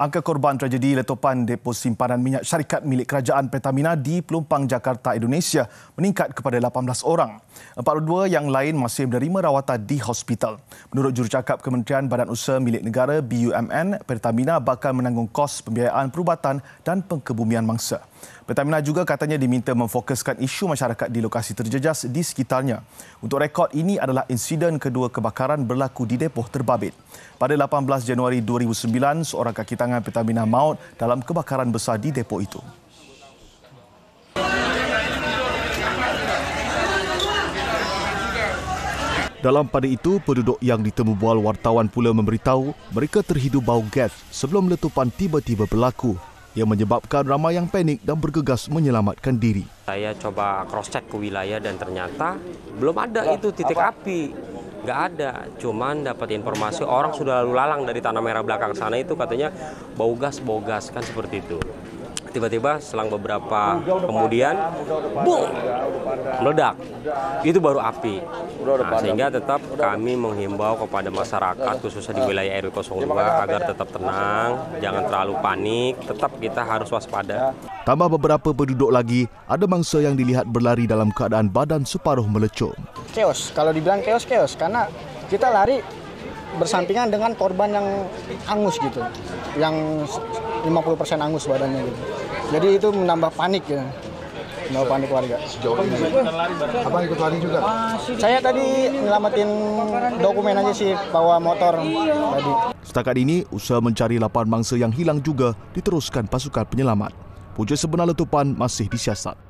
Angka korban tragedi letupan depo simpanan minyak syarikat milik kerajaan Pertamina di Pelumpang, Jakarta, Indonesia meningkat kepada 18 orang. 42 yang lain masih menerima rawatan di hospital. Menurut jurucakap Kementerian Badan Usaha Milik Negara BUMN, Pertamina bakal menanggung kos pembiayaan perubatan dan pengkebumian mangsa. Pertamina juga katanya diminta memfokuskan isu masyarakat di lokasi terjejas di sekitarnya. Untuk rekod, ini adalah insiden kedua kebakaran berlaku di depoh terbabit. Pada 18 Januari 2009, seorang kaki tangan Pertamina maut dalam kebakaran besar di depoh itu. Dalam pada itu, penduduk yang ditemu bual wartawan pula memberitahu mereka terhidu bau gas sebelum letupan tiba-tiba berlaku. yang menyebabkan ramai yang panik dan bergegas menyelamatkan diri. Saya coba cross-check ke wilayah dan ternyata belum ada itu titik api. Nggak ada, cuman dapat informasi orang sudah lalu lalang dari tanah merah belakang sana itu katanya bau gas, bau gas, kan seperti itu. tiba-tiba selang beberapa kemudian bung meledak itu baru api nah, sehingga tetap kami menghimbau kepada masyarakat khususnya di wilayah RW 02 agar tetap tenang jangan terlalu panik tetap kita harus waspada tambah beberapa penduduk lagi ada mangsa yang dilihat berlari dalam keadaan badan separuh melecur keos kalau dibilang keos keos karena kita lari bersampingan dengan korban yang angus gitu yang 50% angus badannya gitu. Jadi itu menambah panik ya. Menambah panik warga. apa ikut lari juga? Saya tadi ngelamatin dokumen aja sih bawa motor iya. tadi. Setakat ini usaha mencari lapan mangsa yang hilang juga diteruskan pasukan penyelamat. Puja sebenar letupan masih disiasat.